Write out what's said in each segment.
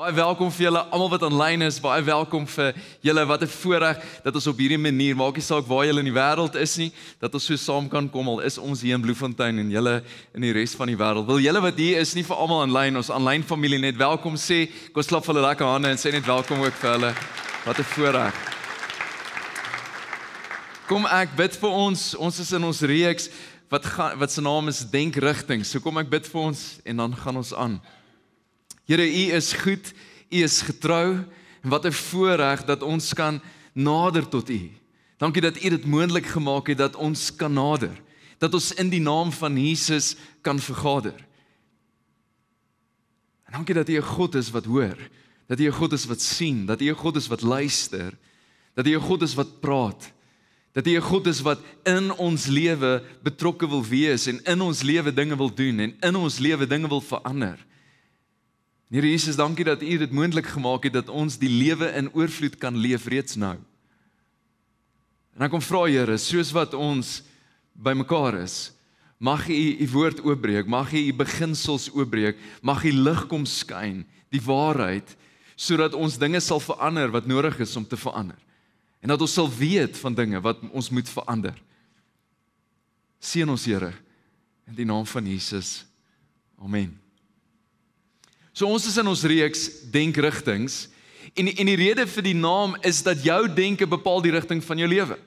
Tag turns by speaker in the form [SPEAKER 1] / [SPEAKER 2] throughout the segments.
[SPEAKER 1] Baie welkom vir julle almal wat aanlyn is. Baie welkom vir julle wat 'n voorreg dat ons op hierdie manier maak nie saak waar julle in die wêreld is nie, dat ons so saam kan kom. Al is ons hier in Bloemfontein en julle in die res van die wêreld. Wil julle wat hier is nie vir almal aanlyn, ons aanlyn familie net welkom sê. Kom slap hulle lekker hande en sê net welkom ook vir hulle. Wat 'n voorreg. Kom ek bid vir ons. Ons is in ons reeks wat gaan wat se naam is Denkrigting. So kom ek bid vir ons en dan gaan ons aan. Here, U is goed, U is getrou en wat 'n voorreg dat ons kan nader tot U. Dankie dat U dit moontlik gemaak het dat ons kan nader, dat ons in die naam van Jesus kan vergader. En dankie dat U 'n God is wat hoor, dat U 'n God is wat sien, dat U 'n God is wat luister, dat U 'n God is wat praat. Dat U 'n God is wat in ons lewe betrokke wil wees en in ons lewe dinge wil doen en in ons lewe dinge wil verander. Here Jesus, dankie dat U dit moontlik gemaak het dat ons die lewe in oorvloed kan leef reeds nou. En ek kom vra Here, soos wat ons bymekaar is, mag U U woord oopbreek, mag U U beginsels oopbreek, mag U lig kom skyn, die waarheid, sodat ons dinge sal verander wat nodig is om te verander. En dat ons sal weet van dinge wat ons moet verander. Seën ons Here in die naam van Jesus. Amen. So ons is in ons reeks denkrigtings en en die rede vir die naam is dat jou denke bepaal die rigting van jou lewe.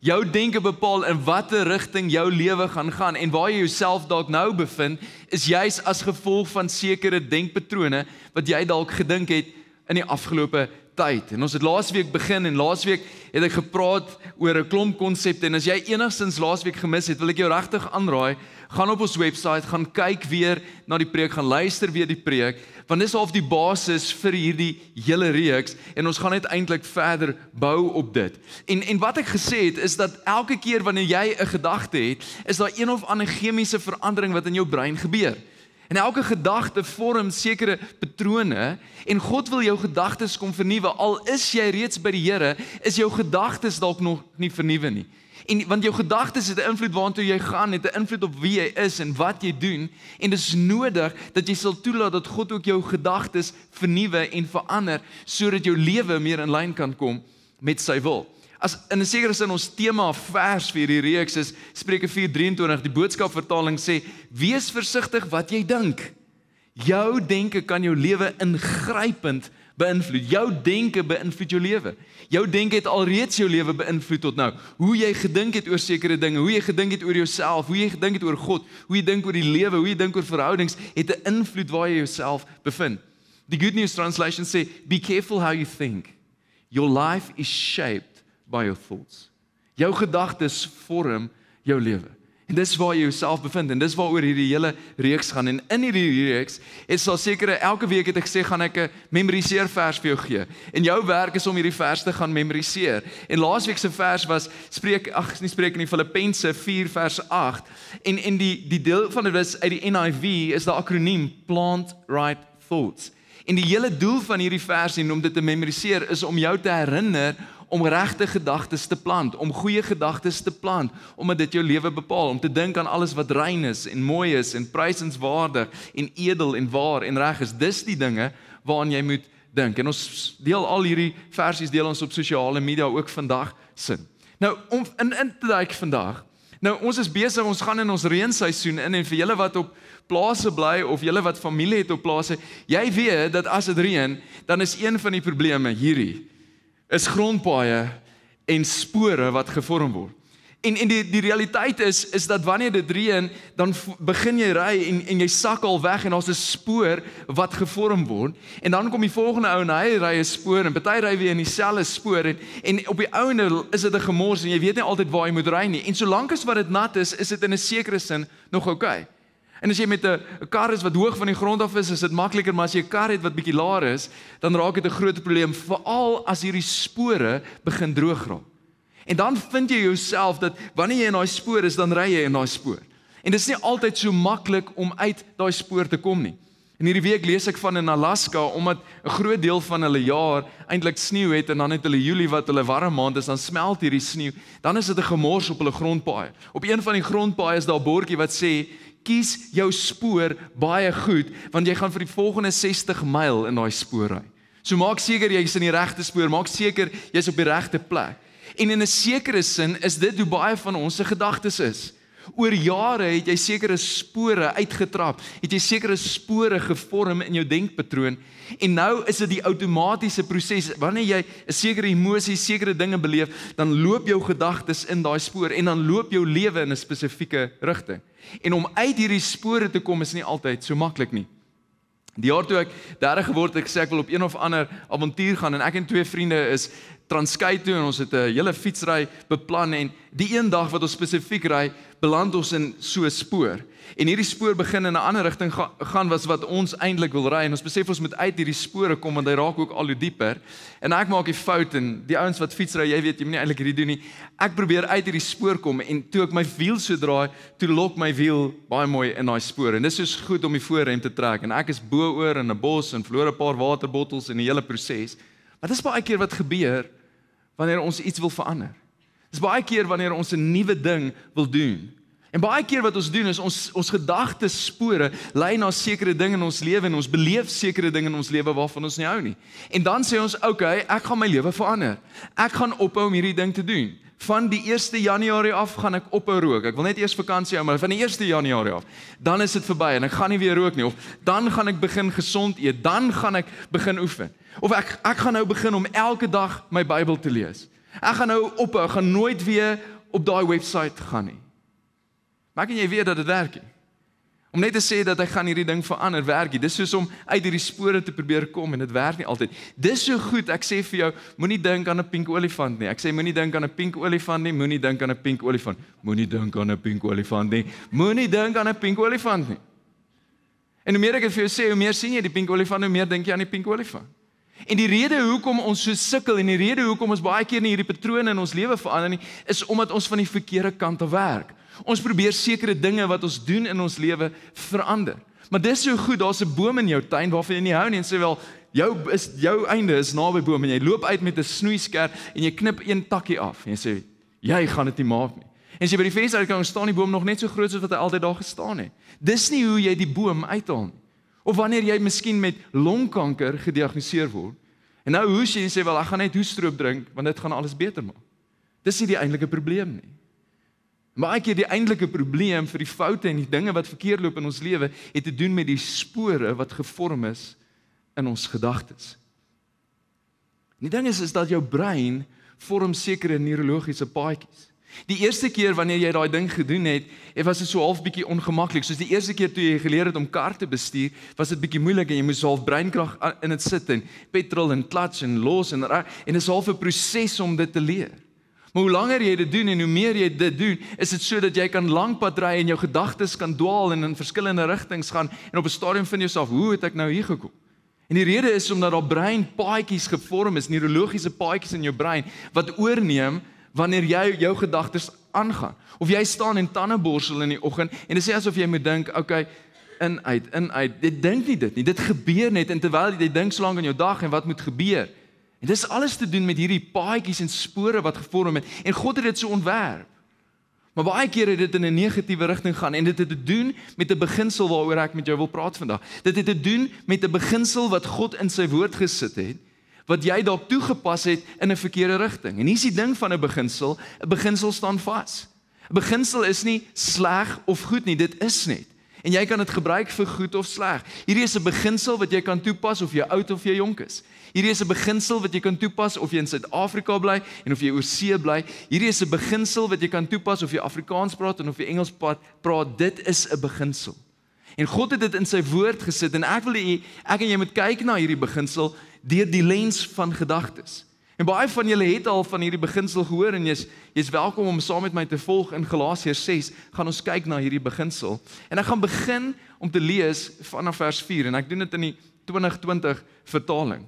[SPEAKER 1] Jou denke bepaal in watter rigting jou lewe gaan gaan en waar jy jouself dalk nou bevind is juis as gevolg van sekere denkpatrone wat jy dalk gedink het in die afgelope tyd. En ons het laasweek begin en laasweek het ek gepraat oor 'n klomp konsepte en as jy enigstens laasweek gemis het, wil ek jou regtig aanraai gaan op ons webwerf, gaan kyk weer na die preek, gaan luister weer die preek, want dis half die basis vir hierdie hele reeks en ons gaan net eintlik verder bou op dit. En en wat ek gesê het is dat elke keer wanneer jy 'n gedagte het, is daar een of ander chemiese verandering wat in jou brein gebeur. En elke gedagte vorm sekere patrone en God wil jou gedagtes kom vernuwe. Al is jy reeds by die Here, is jou gedagtes dalk nog nie vernuwe nie. En want jou gedagtes het 'n invloed waartoe jy gaan, het 'n invloed op wie jy is en wat jy doen en dit is nodig dat jy sal toelaat dat God ook jou gedagtes vernuwe en verander sodat jou lewe meer in lyn kan kom met sy wil. As in 'n sekere sin ons tema vers vir hierdie reeks is Spreuke 4:23, die boodskap vertaling sê: "Wees versigtig wat jy dink. Jou denke kan jou lewe ingrypend beïnvloed. Jou denke beïnvloed jou lewe. Jou denke het alreeds jou lewe beïnvloed tot nou. Hoe jy gedink het oor sekere dinge, hoe jy gedink het oor jouself, hoe jy gedink het oor God, hoe jy dink oor die lewe, hoe jy dink oor verhoudings, het 'n invloed waar jy jouself bevind. The Good News Translation sê, "Be careful how you think. Your life is shaped by your thoughts." Jou gedagtes vorm jou lewe. En dis waar jy jouself bevind en dis waaroor hierdie hele reeks gaan en in hierdie reeks is sal sekere elke week het ek gesê gaan ek 'n memoriseer vers vir jou gee. En jou werk is om hierdie verse te gaan memoriseer. En laasweek se vers was Spreuk ag nee Spreuk in Filippense 4 vers 8. En en die die deel van dit is uit die NIV is daai akroniem Plant Right Thoughts. En die hele doel van hierdie vers en om dit te memoriseer is om jou te herinner om regte gedagtes te plant, om goeie gedagtes te plant, omdat dit jou lewe bepaal, om te dink aan alles wat rein is en mooi is en prysenswaardig en edel en waar en reg is. Dis die dinge waaraan jy moet dink. En ons deel al hierdie versies deel ons op sosiale media ook vandag sin. Nou om in in te dryk vandag. Nou ons is besig, ons gaan in ons reenseisoen in en vir julle wat op plase bly of julle wat familie het op plase, jy weet dat as dit reën, dan is een van die probleme hierdie is grondpaaie en spore wat gevorm word. En en die die realiteit is is dat wanneer dit reën, dan begin jy ry en en jy sak al weg en daar's 'n spoor wat gevorm word. En dan kom die volgende ou en hy ry 'n spoor en party ry weer in dieselfde spoor en en op die ouene is dit 'n gemors en jy weet nie altyd waar jy moet ry nie. En solank as wat dit nat is, is dit in 'n sekere sin nog oukei. Okay. En as jy met 'n kar is wat hoog van die grond af is, is dit makliker, maar as jy 'n kar het wat bietjie laer is, dan raak dit 'n groot probleem, veral as hierdie spore begin droog raak. En dan vind jy jouself dat wanneer jy in daai spoor is, dan ry jy in daai spoor. En dit is nie altyd so maklik om uit daai spoor te kom nie. En hierdie week lees ek van in Alaska omdat 'n groot deel van hulle jaar eintlik sneeu het en dan het hulle Julie wat hulle warm maand is, dan smelt hierdie sneeu. Dan is dit 'n gemors op hulle grondpaaie. Op een van die grondpaaie is daar 'n bordjie wat sê kies jou spoor baie goed want jy gaan vir die volgende 60 myl in daai spoor ry. So maak seker jy's in die regte spoor, maak seker jy's op die regte plek. En in 'n sekere sin is dit hoe baie van ons se gedagtes is. is. Oor jare het jy sekere spore uitgetrap, het jy sekere spore gevorm in jou denkpatroon en nou is dit die outomatiese proses. Wanneer jy 'n sekere emosie, sekere dinge beleef, dan loop jou gedagtes in daai spoor en dan loop jou lewe in 'n spesifieke rigting. En om uit hierdie spore te kom is nie altyd so maklik nie. Die jaar toe ek 30 geword het, ek sê ek wil op een of ander avontuur gaan en ek en twee vriende is Transkei toe en ons het 'n eh, hele fietsry beplan en die een dag wat ons spesifiek ry, beland ons in so 'n spoor. En hierdie spoor begin in 'n ander rigting ga, gaan was wat ons eintlik wil ry en ons besef ons moet uit hierdie spore kom want hy raak ook al hoe dieper. En ek maak 'n fout en die ouens wat fietsry, jy weet, jy moenie eintlik hierdie doen nie. Ek probeer uit hierdie spoor kom en toe ek my wiel so draai, toe lok my wiel baie mooi in daai spoor en dis so goed om die voorrem te trek en ek is bo oor in 'n bos en verloor 'n paar waterbottels in die hele proses. Maar dis baie keer wat gebeur wanneer ons iets wil verander. Dis baie keer wanneer ons 'n nuwe ding wil doen. En baie keer wat ons doen is ons ons gedagtes spore lei na sekere dinge in ons lewe en ons beleef sekere dinge in ons lewe waarvan ons nie hou nie. En dan sê ons, "Oké, okay, ek gaan my lewe verander. Ek gaan ophou om hierdie ding te doen. Van die 1 Januarie af gaan ek ophou rook. Ek wil net eers vakansie hou, maar van die 1 Januarie af, dan is dit verby en ek gaan nie weer rook nie of dan gaan ek begin gesond eet, dan gaan ek begin oefen." Of ek ek gaan nou begin om elke dag my Bybel te lees. Ek gaan nou op ek gaan nooit weer op daai webwerf gaan nie. Maar kan jy weet dat dit werk? Nie? Om net te sê dat hy gaan hierdie ding verander, werk dit. Dis soos om uit hierdie spore te probeer kom en dit werk nie altyd. Dis so goed, ek sê vir jou, moenie dink aan 'n pink olifant nie. Ek sê moenie dink aan 'n pink olifant nie, moenie dink aan 'n pink olifant. Moenie dink aan 'n pink olifant nie. Moenie dink aan 'n pink olifant nie. En hoe meer ek vir jou sê, hoe meer sien jy die pink olifant, hoe meer dink jy aan die pink olifant. En die rede hoekom ons so sukkel en die rede hoekom ons baie keer nie hierdie patrone in ons lewe verander nie, is omdat ons van die verkeerde kant af werk. Ons probeer sekere dinge wat ons doen in ons lewe verander. Maar dis so goed, daar's 'n boom in jou tuin waarvan jy nie hou nie en sê wel, jou is jou einde is naby boom en jy loop uit met 'n snoeisker en jy knip een takkie af en jy sê jy gaan dit nie maak nie. En as jy by die venster kyk, staan die boom nog net so groot soos wat hy altyd daar gestaan het. Dis nie hoe jy die boom uithaal nie. Of wanneer jy miskien met longkanker gediagnoseer word en nou hoes jy en sê wel ek gaan net hoestroop drink want dit gaan alles beter maak. Dis nie die eintlike probleem nie. Maar ek het die eintlike probleem vir die foute en die dinge wat verkeerd loop in ons lewe het te doen met die spore wat gevorm is in ons gedagtes. Die ding is is dat jou brein vorm sekere neurologiese paadjies. Die eerste keer wanneer jy daai ding gedoen het, het was dit so half bietjie ongemaklik. Soos die eerste keer toe jy geleer het om kar te bestuur, was dit bietjie moeilik en jy moes half breinkrag in dit sit en petrol en klats en los en en dit is half 'n proses om dit te leer. Maar hoe langer jy dit doen en hoe meer jy dit doen, is dit sodat jy kan lank pad ry en jou gedagtes kan dwaal en in verskillende rigtings gaan en op 'n stadium vind jouself, hoe het ek nou hier gekom? En die rede is omdat daar breinpaadjies gevorm is, neurologiese paadjies in jou brein wat oorneem wanneer jy jou gedagtes aangaan. Of jy staan en tande borsel in die oggend en dit sê asof jy moet dink, okay, in uit, in uit. Dit dink nie dit nie. Dit gebeur net en terwyl jy dink so lank aan jou dag en wat moet gebeur. En dit is alles te doen met hierdie paadjies en spore wat gevorm het en God het dit so ontwerp. Maar baie kere dit in 'n negatiewe rigting gaan en dit het te doen met 'n beginsel waaroor ek met jou wil praat vandag. Dit het te doen met 'n beginsel wat God in sy woord gesit het wat jy dalk toegepas het in 'n verkeerde rigting. En hier's die ding van 'n beginsel, 'n beginsel staan vas. 'n Beginsel is nie sleg of goed nie, dit is net. En jy kan dit gebruik vir goed of sleg. Hierdie is 'n beginsel wat jy kan toepas of jy oud of jy jonk is. Hierdie is 'n beginsel wat jy kan toepas of jy in Suid-Afrika bly en of jy oorsee bly. Hierdie is 'n beginsel wat jy kan toepas of jy Afrikaans praat en of jy Engels praat. Dit is 'n beginsel. En God het dit in sy woord gesit en ek wil hê ek en jy moet kyk na hierdie beginsel deur die lens van gedagtes. En baie van julle het al van hierdie beginsel gehoor en jy's jy's welkom om saam met my te volg in Galasiërs 6 gaan ons kyk na hierdie beginsel. En ek gaan begin om te lees vanaf vers 4 en ek doen dit in die 2020 vertaling.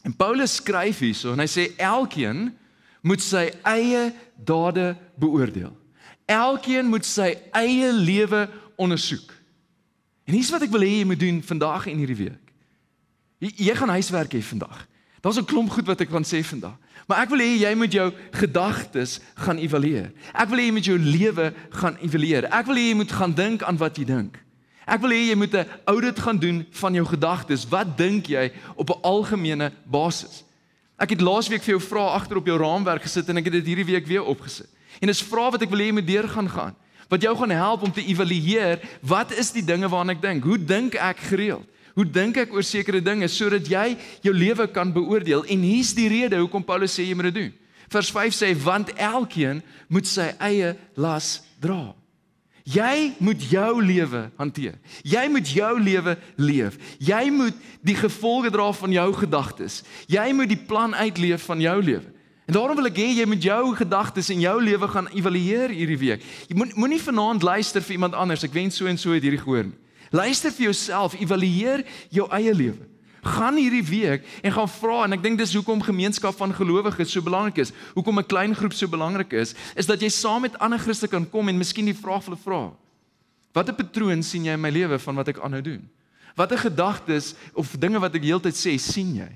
[SPEAKER 1] En Paulus skryf hierso en hy sê elkeen moet sy eie dade beoordeel. Elkeen moet sy eie lewe ondersoek. En dis wat ek wil hê jy moet doen vandag en hierdie week. Jy, jy gaan huiswerk hê vandag. Daar's 'n klomp goed wat ek gaan sê vandag. Maar ek wil hê jy moet jou gedagtes gaan evalueer. Ek wil hê jy moet jou lewe gaan evalueer. Ek wil hê jy moet gaan dink aan wat jy dink. Ek wil hê jy moet 'n audit gaan doen van jou gedagtes. Wat dink jy op 'n algemene basis? Ek het laasweek vir jou vrae agter op jou raamwerk gesit en ek het dit hierdie week weer opgesit. En dis vrae wat ek wil hê jy moet deurgaan gaan. gaan wat jou gaan help om te evalueer wat is die dinge waaraan ek dink? Hoe dink ek gereeld? Hoe dink ek oor sekere dinge sodat jy jou lewe kan beoordeel? En hier's die rede hoekom Paulus sê jy moet dit doen. Vers 5 sê want elkeen moet sy eie las dra. Jy moet jou lewe hanteer. Jy moet jou lewe leef. Jy moet die gevolge dra van jou gedagtes. Jy moet die plan uitleef van jou lewe. En daarom wil ek hê jy moet jou gedagtes en jou lewe gaan evalueer hierdie week. Jy moet moenie vanaand luister vir iemand anders. Ek wens so en so het hierdie gehoor nie. Luister vir jouself, evalueer jou eie lewe. Gaan hierdie week en gaan vra en ek dink dis hoekom gemeenskap van gelowiges so belangrik is. Hoekom 'n klein groep so belangrik is, is dat jy saam met ander Christene kan kom en miskien die vraag hulle vra. Watter patroon sien jy in my lewe van wat ek aanhou doen? Watter gedagtes of dinge wat ek heeltyd sê, sien jy?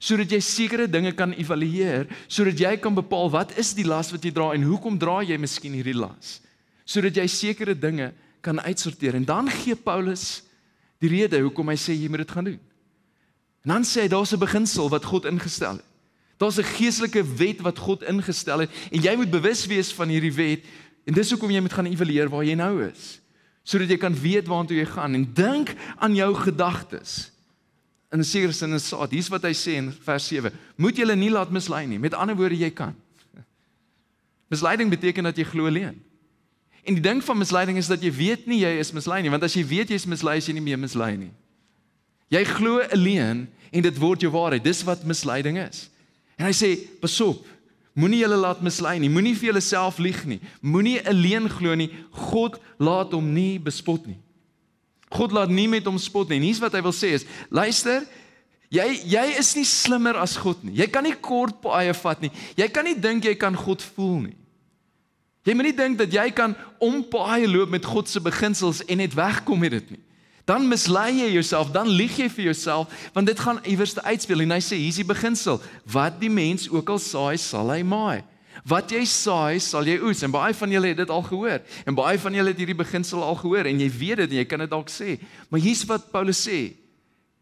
[SPEAKER 1] sodat jy sekere dinge kan evalueer, sodat jy kan bepaal wat is die las wat jy dra en hoekom dra jy miskien hierdie las? Sodat jy sekere dinge kan uitsorteer en dan gee Paulus die rede hoekom hy sê jy moet dit gaan doen. En dan sê hy daar's 'n beginsel wat God ingestel het. Daar's 'n geestelike wet wat God ingestel het en jy moet bewus wees van hierdie wet en dis hoekom jy moet gaan evalueer waar jy nou is sodat jy kan weet waartoe jy gaan en dink aan jou gedagtes in 'n sekere sin 'n saad. Hier's wat hy sê in vers 7. Moet julle nie laat mislei nie. Met ander woorde, jy kan. Misleiding beteken dat jy glo leuen. En die ding van misleiding is dat jy weet nie jy is mislei nie, want as jy weet jy's mislei, is jy nie meer mislei nie. Jy glo 'n leuen en dit word jou waarheid. Dis wat misleiding is. En hy sê, "Pasop, moenie julle laat mislei nie. Moenie vir julleself lieg nie. Moenie 'n leuen glo nie. God laat hom nie bespot nie." God laat nie met hom spot nie. Hier's wat hy wil sê is: Luister, jy jy is nie slimmer as God nie. Jy kan nie kort paaie vat nie. Jy kan nie dink jy kan God voel nie. Jy moenie dink dat jy kan om paaie loop met God se beginsels en net wegkom met dit nie. Dan mislei jy jouself, dan lieg jy vir jouself, want dit gaan iewers te uitspeel en hy sê hier's die beginsel: Wat die mens ook al saai, sal hy maai. Wat jy saai, sal jy oes en baie van julle het dit al gehoor en baie van julle het hierdie beginsel al gehoor en jy weet dit en jy kan dit dalk sê. Maar hier's wat Paulus sê.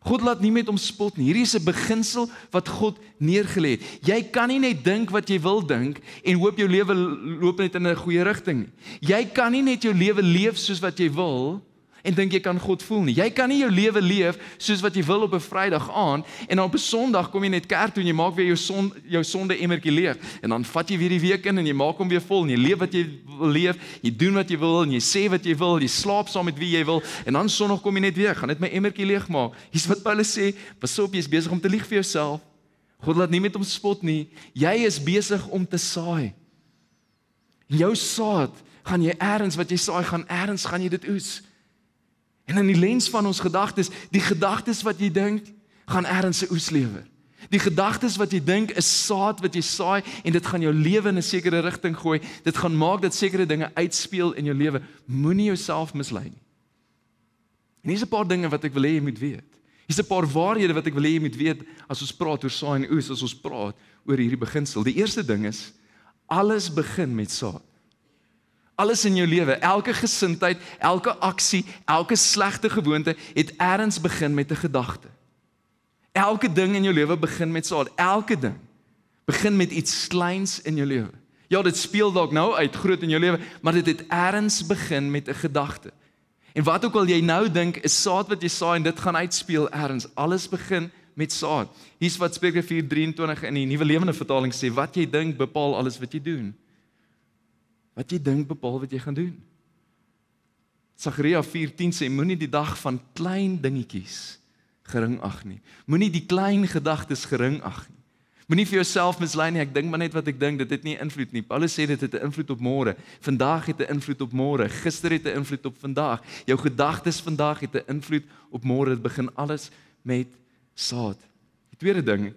[SPEAKER 1] God laat nie met hom spot nie. Hierdie is 'n beginsel wat God neergelê het. Jy kan nie net dink wat jy wil dink en hoop jou lewe loop net in 'n goeie rigting nie. Jy kan nie net jou lewe leef soos wat jy wil nie en dink jy kan God voel nie. Jy kan nie jou lewe leef soos wat jy wil op 'n Vrydag aand en dan op 'n Sondag kom jy net kerk toe en jy maak weer jou son jou sonde emmertjie leeg en dan vat jy weer die week in en jy maak hom weer vol. Jy leef wat jy wil leef, jy doen wat jy wil en jy sê wat jy wil, jy slaap saam met wie jy wil en dan Sondag kom jy net weer, gaan net my emmertjie leeg maak. Hier's wat Paulus sê, pasop jy's besig om te lieg vir jouself. God laat nie met hom spot nie. Jy is besig om te saai. Jou saad gaan jy eers wat jy saai gaan eers gaan jy dit oes. En in die lens van ons gedagtes, die gedagtes wat jy dink, gaan ergens se oes lewer. Die gedagtes wat jy dink is saad wat jy saai en dit gaan jou lewe in 'n sekere rigting gooi. Dit gaan maak dat sekere dinge uitspeel in jou lewe. Moenie jouself mislei nie. En hier's 'n paar dinge wat ek wil hê jy moet weet. Hier's 'n paar waarhede wat ek wil hê jy moet weet as ons praat oor saai en oes, as ons praat oor hierdie beginsel. Die eerste ding is alles begin met saad alles in jou lewe, elke gesindheid, elke aksie, elke slegte gewoonte het eers begin met 'n gedagte. Elke ding in jou lewe begin met saad. Elke ding begin met iets kleins in jou lewe. Ja, dit speel dalk nou uit groot in jou lewe, maar dit het eers begin met 'n gedagte. En wat ook al jy nou dink is saad wat jy saai en dit gaan uitspeel eers. Alles begin met saad. Hier's wat Spreuke 4:23 in die Nuwe Lewende Vertaling sê: Wat jy dink, bepaal alles wat jy doen wat jy dink bepaal wat jy gaan doen. Sagaria 4:10 sê moenie die dag van klein dingetjies gering ag nie. Moenie die klein gedagtes gering ag nie. Moenie vir jouself mislei nie. Ek dink maar net wat ek dink, dit het nie invloed nie. Paulus sê dit het 'n invloed op môre. Vandag het 'n invloed op môre. Gister het 'n invloed op vandag. Jou gedagtes vandag het 'n invloed op môre. Dit begin alles met saad. Die tweede ding,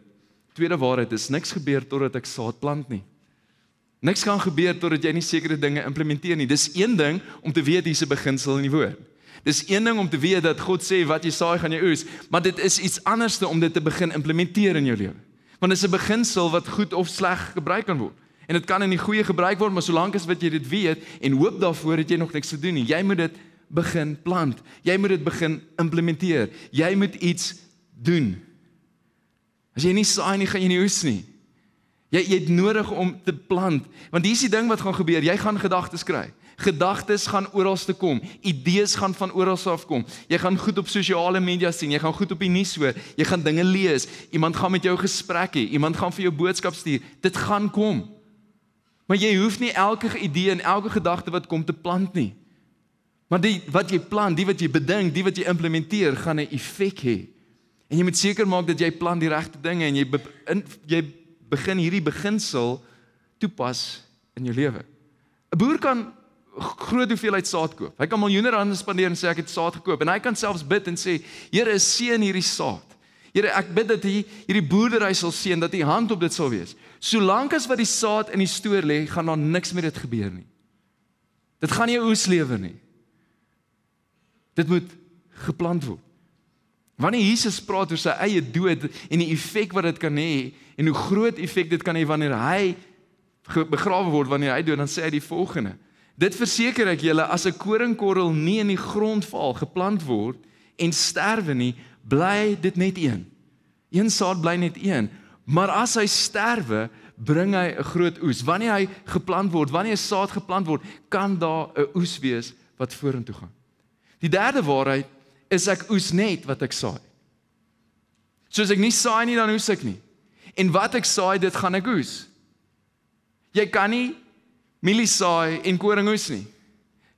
[SPEAKER 1] tweede waarheid is niks gebeur totdat ek saad plant nie. Niks kan gebeur totdat jy nie sekere dinge implementeer nie. Dis een ding om te weet hierdie beginsel in die woord. Dis een ding om te weet dat God sê wat jy saai gaan jy oes, maar dit is iets anderste om dit te begin implementeer in jou lewe. Want dit is 'n beginsel wat goed of sleg gebruik kan word. En dit kan in die goeie gebruik word, maar solank as wat jy dit weet en hoop daarvoor dat jy nog niks te doen nie. Jy moet dit begin plant. Jy moet dit begin implementeer. Jy moet iets doen. As jy nie saai nie, gaan jy nie oes nie. Jy jy het nodig om te plant want hier is die ding wat gaan gebeur. Jy gaan gedagtes kry. Gedagtes gaan oral te kom. Idees gaan van oral af kom. Jy gaan goed op sosiale media sien, jy gaan goed op die nuus hoor, jy gaan dinge lees. Iemand gaan met jou gesprek hê, iemand gaan vir jou boodskap stuur. Dit gaan kom. Maar jy hoef nie elke idee en elke gedagte wat kom te plant nie. Maar die wat jy plan, die wat jy bedink, die wat jy implementeer, gaan 'n effek hê. En jy moet seker maak dat jy plan die regte dinge en jy be, in, jy begin hierdie beginsel toepas in jou lewe. 'n Boer kan groot hoeveelheid saad koop. Hy kan miljoene rande spandeer en sê ek het saad gekoop en hy kan selfs bid en sê Here, seën hierdie saad. Here, ek bid dat hier hierdie boerdery sal seën dat u hand op dit sal wees. Solank as wat die saad in die stoor lê, gaan daar niks met dit gebeur nie. Dit gaan nie jou oes lewe nie. Dit moet geplant word. Wanneer Jesus praat oor sy eie dood en die effek wat dit kan hê en hoe groot effek dit kan hê wanneer hy begrawe word wanneer hy dood dan sê hy die volgende: Dit verseker ek julle as 'n koringkorrel nie in die grond val geplant word en sterwe nie, bly dit net een. Een saad bly net een, maar as hy sterwe, bring hy 'n groot oes. Wanneer hy geplant word, wanneer 'n saad geplant word, kan daar 'n oes wees wat vorentoe gaan. Die derde waarheid is ek oes net wat ek saai. Soos ek nie saai nie dan oes ek nie. En wat ek saai, dit gaan ek oes. Jy kan nie mielie saai en koring oes nie.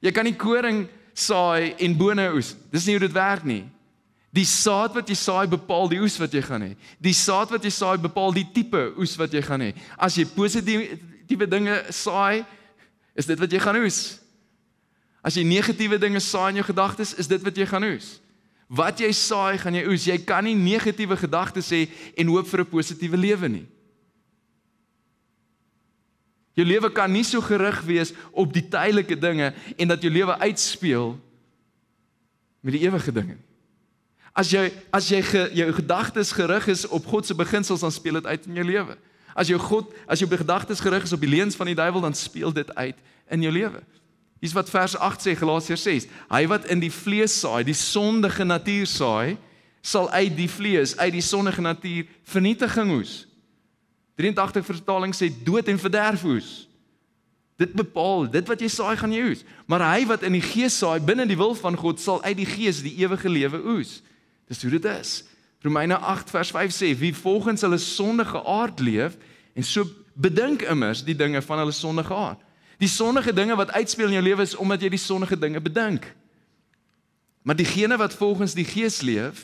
[SPEAKER 1] Jy kan nie koring saai en bone oes. Dis nie hoe dit werk nie. Die saad wat jy saai bepaal die oes wat jy gaan hê. Die saad wat jy saai bepaal die tipe oes wat jy gaan hê. As jy positiewe dinge saai, is dit wat jy gaan oes. As jy negatiewe dinge saai in jou gedagtes, is dit wat jy gaan oes. Wat jy saai, gaan jy oes. Jy kan nie negatiewe gedagtes hê en hoop vir 'n positiewe lewe nie. Jou lewe kan nie so gerig wees op die tydelike dinge en dat jou lewe uitspeel met die ewige dinge. As jy as jy ge, jou gedagtes gerig is op God se beginsels dan speel dit uit in jou lewe. As jou God, as jou gedagtes gerig is op die leuns van die duiwel dan speel dit uit in jou lewe. Hier's wat vers 8 sê Galasiërs 6. Hy wat in die vlees saai, die sondige natuur saai, sal uit die vlees, uit die sondige natuur vernietiging oes. 83 vertaling sê dood en verderf oes. Dit bepaal, dit wat jy saai gaan jy oes. Maar hy wat in die gees saai, binne die wil van God, sal uit die gees die ewige lewe oes. Dis hoe dit is. Romeine 8 vers 5 sê wie volgens hulle sondige aard leef en so bedink immers die dinge van hulle sondige aard. Die sonnige dinge wat uitspeel in jou lewe is omdat jy die sonnige dinge bedink. Maar diegene wat volgens die Gees leef,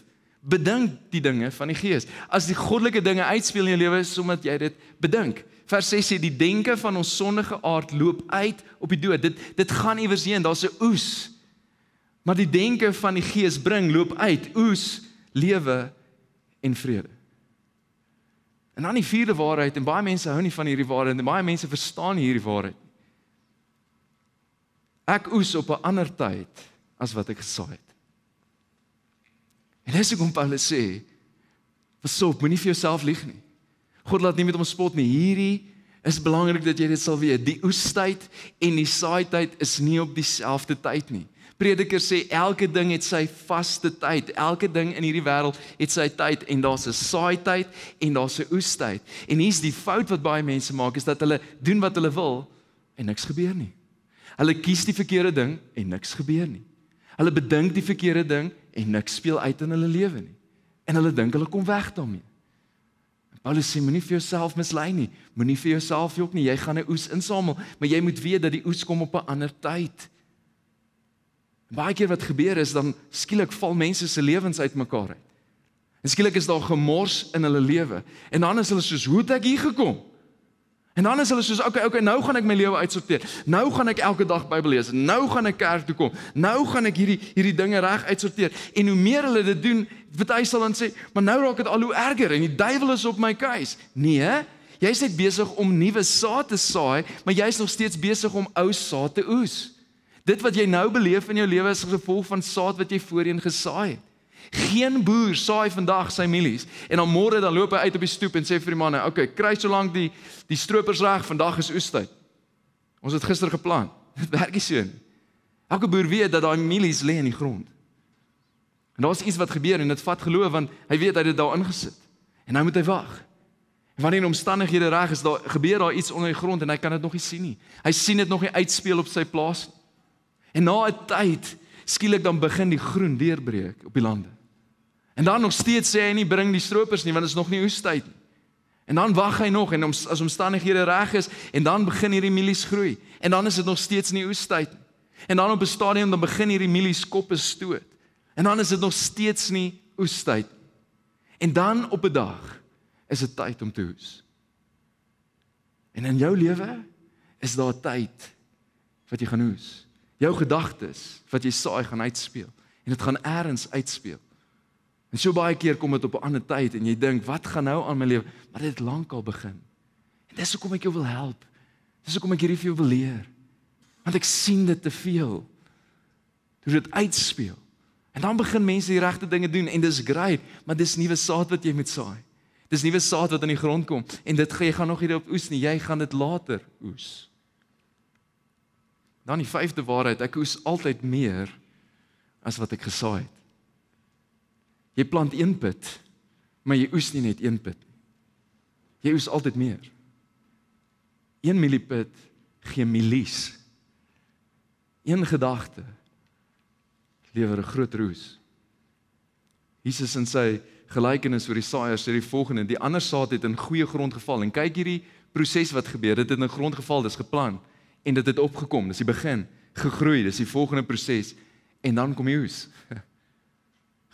[SPEAKER 1] bedink die dinge van die Gees. As die goddelike dinge uitspeel in jou lewe is omdat jy dit bedink. Vers 6 sê die denke van ons sonnige aard loop uit op die dood. Dit dit gaan iewers heen, daar's 'n oes. Maar die denke van die Gees bring loop uit oes lewe en vrede. En dan die vierde waarheid en baie mense hou nie van hierdie waarheid en baie mense verstaan hierdie waarheid ek oes op 'n ander tyd as wat ek gesaai het. En dis hoekom Paulus sê, versop, moenie vir jouself lieg nie. God laat nie met ons spot nie. Hierdie is belangrik dat jy dit sal weet. Die oestyd en die saaityd is nie op dieselfde tyd nie. Prediker sê elke ding het sy vaste tyd. Elke ding in hierdie wêreld het sy tyd en daar's 'n saaityd en daar's 'n oestyd. En hier's die fout wat baie mense maak is dat hulle doen wat hulle wil en niks gebeur nie. Hulle kies die verkeerde ding en niks gebeur nie. Hulle bedink die verkeerde ding en niks speel uit in hulle lewe nie. En hulle dink hulle kom weg daarmee. Paulus sê moenie vir jouself mislei nie. Moenie vir jouself jok nie. Jy gaan 'n oes insamel, maar jy moet weet dat die oes kom op 'n ander tyd. Baie keer wat gebeur is dan skielik val mense se lewens uitmekaar uit. En skielik is daar gemors in hulle lewe. En dan is hulle soos, "Hoe het ek hier gekom?" En dan is hulle soos, "Oké, okay, oké, okay, nou gaan ek my lewe uitsorteer. Nou gaan ek elke dag Bybel lees. Nou gaan ek kerk toe kom. Nou gaan ek hierdie hierdie dinge reg uitsorteer." En hoe meer hulle dit doen, party sal dan sê, "Maar nou raak dit al hoe erger en die duiwel is op my keus." Nee, jy's net besig om nuwe saad te saai, maar jy's nog steeds besig om ou saad te oes. Dit wat jy nou beleef in jou lewe is gevolg van saad wat jy voorheen gesaai het. Geen boer saai vandag sy mielies en dan môre dan loop hy uit op die stoep en sê vir die manne, "Oké, okay, kry solank die die stroopers reg, vandag is oestyd." Ons het gister geplan. Dit werk nie so nie. Elke boer weet dat daai mielies lê in die grond. En daar's iets wat gebeur en dit vat geloof want hy weet hy het dit daar ingesit. En nou moet hy wag. Wanneer die omstandighede reg is, daar gebeur daar iets onder die grond en hy kan dit nog nie sien nie. Hy sien dit nog nie uitspeel op sy plaas nie. En na 'n tyd skielik dan begin die groen deurbreek op die lande. En dan nog steeds sê hy nie bring die stroopers nie want dit is nog nie oestyd nie. En dan wag hy nog en om, as omstandighede reg is en dan begin hierdie milies groei en dan is dit nog steeds nie oestyd nie. En dan op 'n stadium dan begin hierdie milies koppe stoot. En dan is dit nog steeds nie oestyd nie. En dan op 'n dag is dit tyd om te oes. En in jou lewe is daar tyd wat jy gaan oes. Jou gedagtes wat jy saai gaan uitspeel en dit gaan eers uitspeel. En so baie keer kom dit op 'n ander tyd en jy dink, wat gaan nou aan my lewe? Maar dit het lankal begin. En dis hoekom ek jou wil help. Dis hoekom ek hierdie vir jou wil leer. Want ek sien dit te veel. Hoe dit uitspeel. En dan begin mense die regte dinge doen en dis great, maar dis nuwe saad wat jy moet saai. Dis nuwe saad wat in die grond kom en dit jy gaan nog hierop oes nie, jy gaan dit later oes. Dan die vyfde waarheid, ek oes altyd meer as wat ek gesaai het. Jy plant een put, maar jy oes nie net een put nie. Jy oes altyd meer. 1 milliput gee milies. Een gedagte lewer 'n groot roes. Jesus in sy gelykenis oor die saaiers sê die volgende: Die ander saad het in goeie grond geval en kyk hierdie proses wat gebeur. Dit het in grond geval, dis geplant en dit het opgekom. Dis die begin, gegroei, dis die volgende proses en dan kom die oes.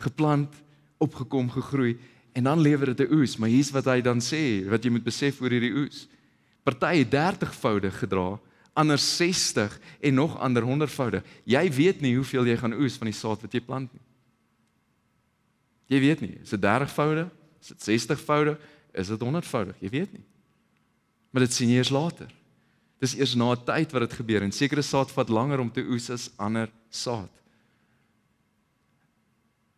[SPEAKER 1] Geplant opgekom gegroei en dan lewer dit 'n oes, maar hier's wat hy dan sê, wat jy moet besef oor hierdie oes. Party het 30voude gedra, ander 60 en nog ander 100voude. Jy weet nie hoeveel jy gaan oes van die saad wat jy plant nie. Jy weet nie, is dit 30voude, is dit 60voude, is dit 100voude, jy weet nie. Maar dit sien jy eers later. Dis eers na 'n tyd wat dit gebeur en sekere saad vat langer om te oes as ander saad.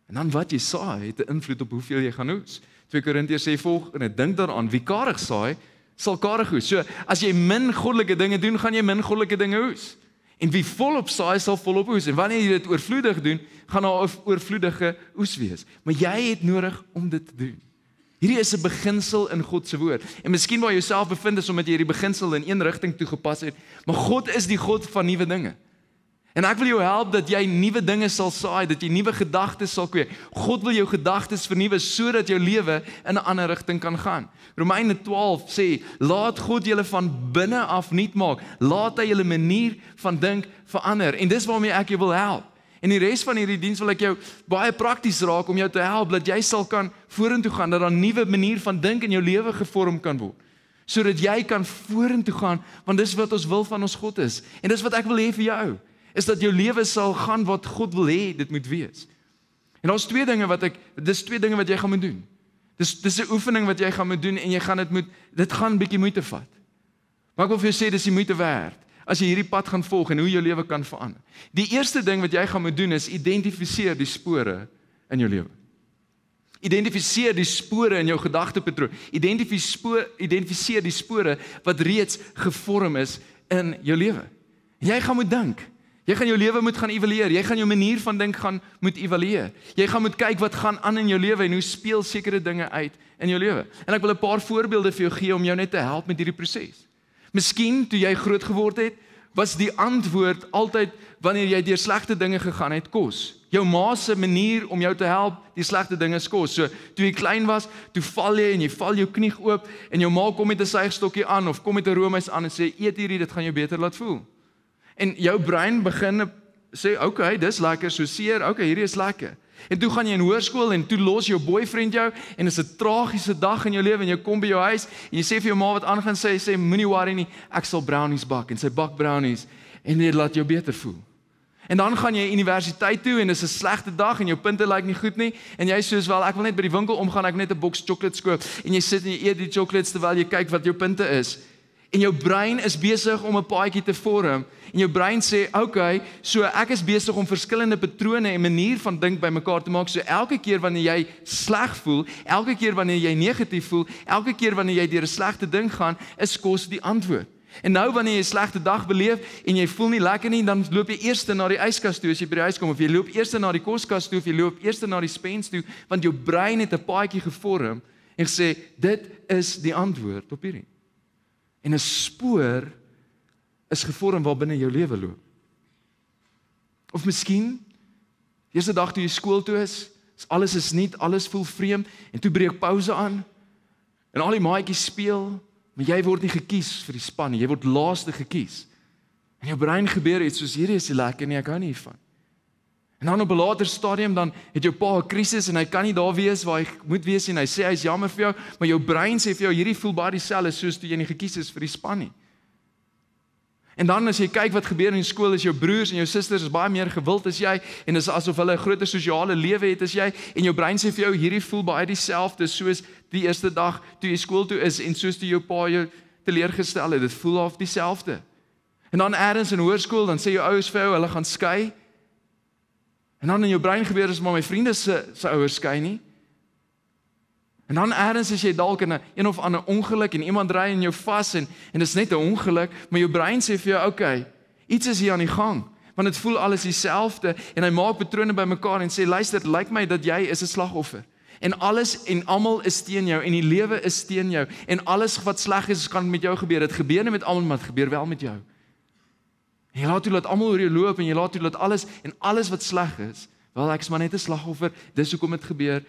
[SPEAKER 1] En dan wat jy saai, het 'n invloed op hoeveel jy gaan oes. 2 Korintiërs sê volg en ek dink daaraan, wie karig saai, sal karig oes. So as jy min goddelike dinge doen, gaan jy min goddelike dinge oes. En wie volop saai, sal volop oes. En wanneer jy dit oorvloedig doen, gaan daar 'n oorvloedige oes wees. Maar jy het nodig om dit te doen. Hierdie is 'n beginsel in God se woord. En miskien waar jy jouself bevind is omdat jy hierdie beginsel in een rigting toegepas het, maar God is die God van nuwe dinge. En ek wil jou help dat jy nuwe dinge sal saai, dat jy nuwe gedagtes sal kweek. God wil jou gedagtes vernuwe sodat jou lewe in 'n ander rigting kan gaan. Romeine 12 sê, "Laat God julle van binne af nuut maak. Laat hy julle manier van dink verander." En dis waarmee ek jou wil help. En die res van hierdie diens wil ek jou baie prakties raak om jou te help dat jy sal kan vorentoe gaan, dat 'n nuwe manier van dink in jou lewe gevorm kan word sodat jy kan vorentoe gaan want dis wat ons wil van ons God is en dis wat ek wil hê vir jou is dat jou lewe sal gaan wat God wil hê dit moet wees. En daar's twee dinge wat ek dis twee dinge wat jy gaan moet doen. Dis dis 'n oefening wat jy gaan moet doen en jy gaan dit moet dit gaan bietjie moeite vat. Maar ek wil vir jou sê dis die moeite werd as jy hierdie pad gaan volg en hoe jou lewe kan verander. Die eerste ding wat jy gaan moet doen is identifiseer die spore in jou lewe. Identifiseer die spore in jou gedagtepatroon. Identifiseer identifiseer die spore wat reeds gevorm is in jou lewe. Jy gaan moet dink. Jy gaan jou lewe moet gaan evalueer. Jy gaan jou manier van dink gaan moet evalueer. Jy gaan moet kyk wat gaan aan in jou lewe en hoe speel sekere dinge uit in jou lewe. En ek wil 'n paar voorbeelde vir jou gee om jou net te help met hierdie proses. Miskien toe jy groot geword het, was die antwoord altyd wanneer jy deur slegte dinge gegaan het kos. Jou ma se manier om jou te help die slegte dinge skos. So toe jy klein was, toe val jy en jy val jou knie oop en jou ma kom met 'n suigstokkie aan of kom met 'n roomys aan en sê eet hierdie, dit gaan jou beter laat voel. En jou brein begin sê, "Oké, okay, dis lekker, so seer. Oké, okay, hierdie is lekker." En toe gaan jy in hoërskool en toe los jou boyfriend jou en is 'n tragiese dag in jou lewe en jy kom by jou huis en jy sê vir jou ma wat aangaan sê sê moenie worry nie ek sal brownies bak en sy bak brownies en dit laat jou beter voel. En dan gaan jy universiteit toe en is 'n slegte dag en jou punte lyk like nie goed nie en jy sê wel ek wil net by die winkel omgaan ek net 'n boks sjokolade skoop en jy sit en jy eet die sjokolade terwyl jy kyk wat jou punte is en jou brein is besig om 'n paadjie te vorm en jou brein sê oké okay, so ek is besig om verskillende patrone en manier van dink bymekaar te maak so elke keer wanneer jy sleg voel elke keer wanneer jy negatief voel elke keer wanneer jy deur 'n slegte ding gaan is kos die antwoord en nou wanneer jy 'n slegte dag beleef en jy voel nie lekker nie dan loop jy eers na die yskas toe as jy by die huis kom of jy loop eers na die koskas toe of jy loop eers na die spens toe want jou brein het 'n paadjie gevorm en gesê dit is die antwoord op hierdie en 'n spoor is gevorm waar binne jou lewe loop. Of miskien eerste dag toe jy skool toe is, is alles is nuut, alles voel vreemd en toe breek pouse aan en al die maatjies speel, maar jy word nie gekies vir die span nie, jy word laaste gekies. En jou brein gebeur iets soos hierdie is lekker nie, ek hou nie hiervan. En dan op 'n later stadium dan het jou pa 'n krisis en hy kan nie daar wees waar hy moet wees en hy sê hy's jammer vir jou, maar jou brein sê vir jou hierdie voel baie dieselfde soos toe jy nie gekies is vir die span nie. En dan as jy kyk wat gebeur in skool, is jou broers en jou susters is baie meer gewild as jy en dit is asof hulle 'n groter sosiale lewe het as jy en jou brein sê vir jou hierdie voel baie dieselfde soos die eerste dag toe jy skool toe is en soos toe jou pa jou teleurgestel het. Dit voel half dieselfde. En dan eers in hoërskool dan sê jou ouers vir jou hulle gaan skei. En dan in jou brein gebeur is maar my vriende se se ouers skei nie. En dan eerds as jy dalk in 'n een of ander ongeluk en iemand ry in jou vas en en dit is net 'n ongeluk, maar jou brein sê vir jou, "Oké, okay, iets is hier aan die gang." Want dit voel alles dieselfde en hy maak patrone by mekaar en sê, "Luister, dit lyk my dat jy is 'n slagoffer." En alles en almal is teen jou en die lewe is teen jou en alles wat sleg is kan met jou gebeur. Dit gebeur nie met almal, maar dit gebeur wel met jou. En jy laat toe dat almal oor jou loop en jy laat toe dat alles en alles wat sleg is, wel ek is maar net 'n slagoffer. Dis hoekom dit gebeur.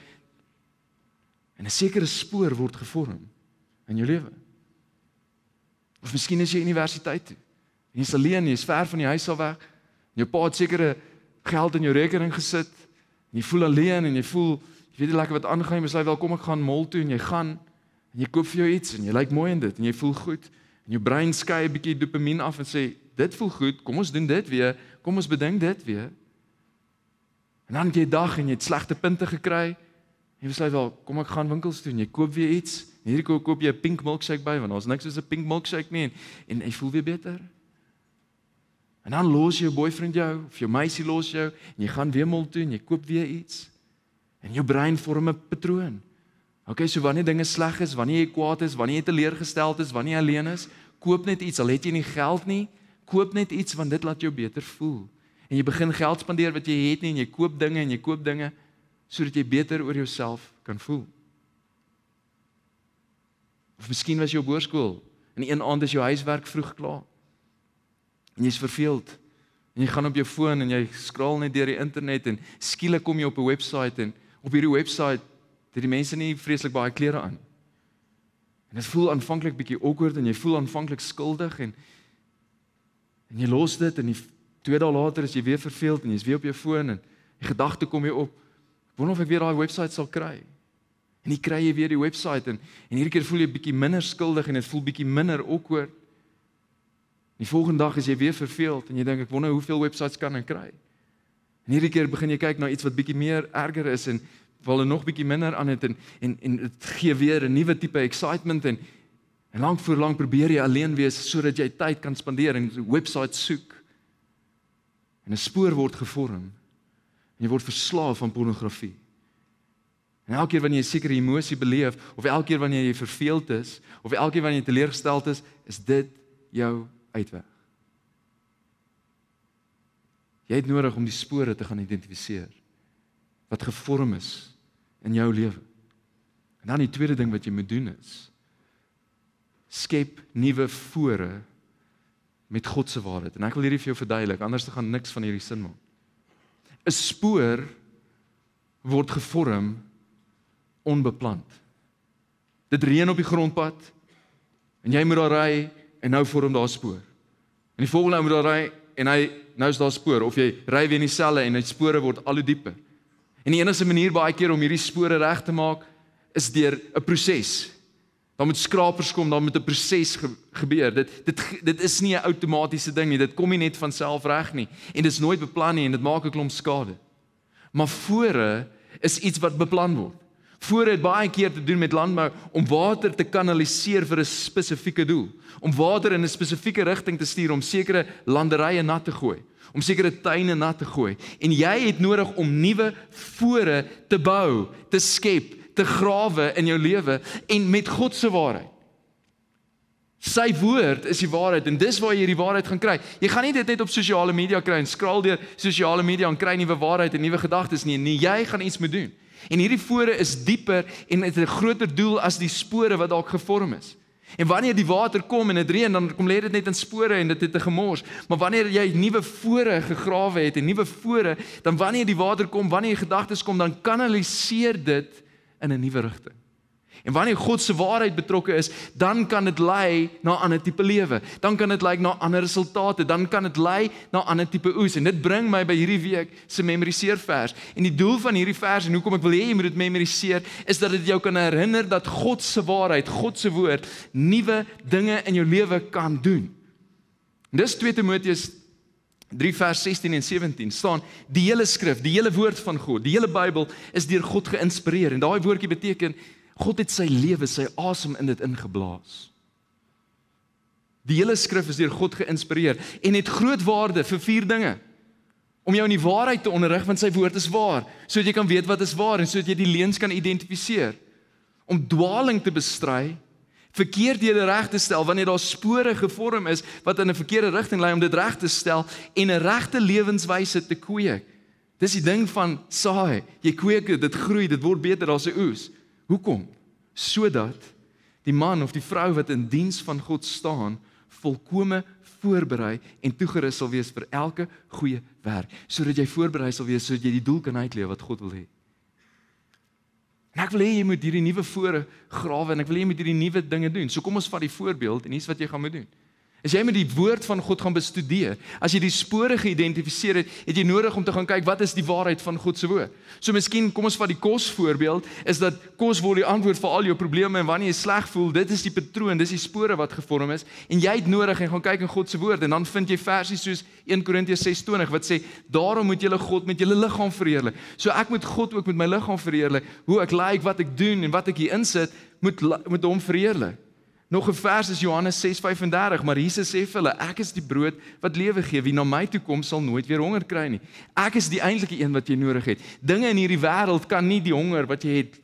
[SPEAKER 1] En 'n sekere spoor word gevorm in jou lewe. Of miskien is jy universiteit toe. Jy's alleen, jy's ver van die huis af weg. Jou pa het sekere geld in jou rekening gesit. Jy voel alleen en jy voel jy weet nie lekker wat aangaan nie. Jy sê wel kom ek gaan mall toe en jy gaan en jy koop vir jou iets en jy lyk mooi in dit en jy voel goed en jou brein skei 'n bietjie dopamien af en sê dit voel goed, kom ons doen dit weer, kom ons bedink dit weer. En dan jy dag en jy het slegte punte gekry. Jy besluit wel, kom ek gaan winkels toe en jy koop weer iets. Hier koop, koop jy 'n pink milkshake by want ons niks soos 'n pink milkshake nie en, en jy voel weer beter. En dan los jy jou boyfriend jou of jou meisie los jou en jy gaan weer mal toe en jy koop weer iets. En jou brein vorm 'n patroon. Okay, so wanneer dinge sleg is, wanneer jy kwaad is, wanneer jy teleurgesteld is, wanneer jy alleen is, koop net iets al het jy nie geld nie koop net iets want dit laat jou beter voel. En jy begin geld spandeer wat jy het nie en jy koop dinge en jy koop dinge sodat jy beter oor jouself kan voel. Of miskien was jy op hoërskool en een aand is jou huiswerk vroeg klaar. En jy's verveeld. En jy gaan op jou foon en jy skraal net deur die internet en skielik kom jy op 'n webwerf en op hierdie webwerf het die mense nie vreeslik baie klere aan. En dit voel aanvanklik bietjie awkward en jy voel aanvanklik skuldig en En jy los dit en die twee dae later is jy weer verveeld en jy's weer op jou foon en die gedagte kom jy op wonder of ek weer daai webwerf sal kry. En jy kry jy weer die webwerf en en hierdie keer voel jy bietjie minder skuldig en dit voel bietjie minder awkward. Die volgende dag is jy weer verveeld en jy dink ek wonder hoeveel webwerwe kan ek kry. En hierdie keer begin jy kyk na iets wat bietjie meer erger is en wel nog bietjie minder aan het en en en dit gee weer 'n nuwe tipe excitement en En lank voor lank probeer jy alleen wees sodat jy tyd kan spandeer en webwerwe soek. En 'n spoor word gevorm. En jy word verslaaf van pornografie. En elke keer wanneer jy 'n sekere emosie beleef of elke keer wanneer jy verveeld is of elke keer wanneer jy teleurgesteld is, is dit jou uitweg. Jy het nodig om die spore te gaan identifiseer wat gevorm is in jou lewe. En dan die tweede ding wat jy moet doen is skep nuwe fore met God se waarheid. En ek wil hierdie vir jou verduidelik, anders gaan niks van hierdie sin maak. 'n Spoor word gevorm onbeplant. Dit reën op die grondpad en jy moet daar ry en nou vorm daar spoor. En die volgende ou moet daar ry en hy nou is daar spoor of jy ry weer in dieselfde en die spore word al hoe dieper. En die enigste manier baie keer om hierdie spore reg te maak is deur 'n proses. Dan moet skrapers kom, dan moet 'n proses ge gebeur. Dit dit dit is nie 'n outomatiese ding nie. Dit kom nie net van self reg nie en dit is nooit beplan nie en dit maak 'n klomp skade. Maar fore is iets wat beplan word. Fore het baie keer te doen met landbou om water te kanaliseer vir 'n spesifieke doel, om water in 'n spesifieke rigting te stuur om sekere landerye nat te gooi, om sekere tuine nat te gooi. En jy het nodig om nuwe fore te bou, te skep, te grawe in jou lewe en met God se waarheid. Sy woord is die waarheid en dis waar jy die waarheid gaan kry. Jy gaan nie dit net op sosiale media kry en skraal deur sosiale media en kry nuwe waarheid en nuwe gedagtes nie. Nee, jy gaan iets moet doen. En hierdie fore is dieper en het 'n groter doel as die spore wat dalk gevorm is. En wanneer die water kom en dit reën, dan kom lê dit net in spore en dit het 'n gemors. Maar wanneer jy nuwe fore gegrawe het en nuwe fore, dan wanneer die water kom, wanneer die gedagtes kom, dan kanaliseer dit in 'n nuwe rigting. En wanneer God se waarheid betrokke is, dan kan dit lei na 'n ander tipe lewe. Dan kan dit lei na ander resultate, dan kan dit lei na 'n ander tipe oes. En dit bring my by hierdie week se memoriseer vers. En die doel van hierdie vers en hoekom ek wil hê jy moet dit memoriseer, is dat dit jou kan herinner dat God se waarheid, God se woord nuwe dinge in jou lewe kan doen. En dis 2 Timoteus 3 vers 16 en 17 staan die hele skrif, die hele woord van God, die hele Bybel is deur God geïnspireer en daai woordjie beteken God het sy lewe, sy asem in dit ingeblaas. Die hele skrif is deur God geïnspireer en het groot waarde vir vier dinge. Om jou in die waarheid te onderrig want sy woord is waar, sodat jy kan weet wat is waar en sodat jy die leuns kan identifiseer. Om dwaaling te bestry verkeerd deur reg te stel wanneer daar spore gevorm is wat in 'n verkeerde rigting lei om dit reg te stel en 'n regte lewenswyse te kweek. Dis die ding van saai. Jy kweek dit, dit groei, dit word beter, daar's 'n oes. Hoekom? Sodat die man of die vrou wat in diens van God staan, volkome voorberei en toegerus sal wees vir elke goeie werk, sodat jy voorberei sal wees sodat jy die doel kan uitleef wat God wil hê. En ek wil hê jy moet hierdie nuwe voorgrawe en ek wil hê jy moet hierdie nuwe dinge doen. So kom ons vat die voorbeeld en hier's wat jy gaan moet doen. As jy met die woord van God gaan bestudeer, as jy die spore geïdentifiseer het, het jy nodig om te gaan kyk wat is die waarheid van God se woord. So miskien kom ons vat die kos voorbeeld, is dat kos word die antwoord vir al jou probleme en wanneer jy sleg voel, dit is die patroon, dis die spore wat gevorm is en jy het nodig om gaan kyk in God se woord en dan vind jy versies soos 1 Korintiërs 6:20 wat sê daarom moet julle God met julle liggaam verheerlik. So ek moet God ook met my liggaam verheerlik. Hoe ek lyk, like, wat ek doen en wat ek hier insit, moet moet hom verheerlik. Nog 'n vers is Johannes 6:35, maar Jesus sê vir hulle: Ek is die brood wat lewe gee. Wie na my toe kom, sal nooit weer honger kry nie. Ek is die enigste een wat jy nodig het. Dinge in hierdie wêreld kan nie die honger wat jy het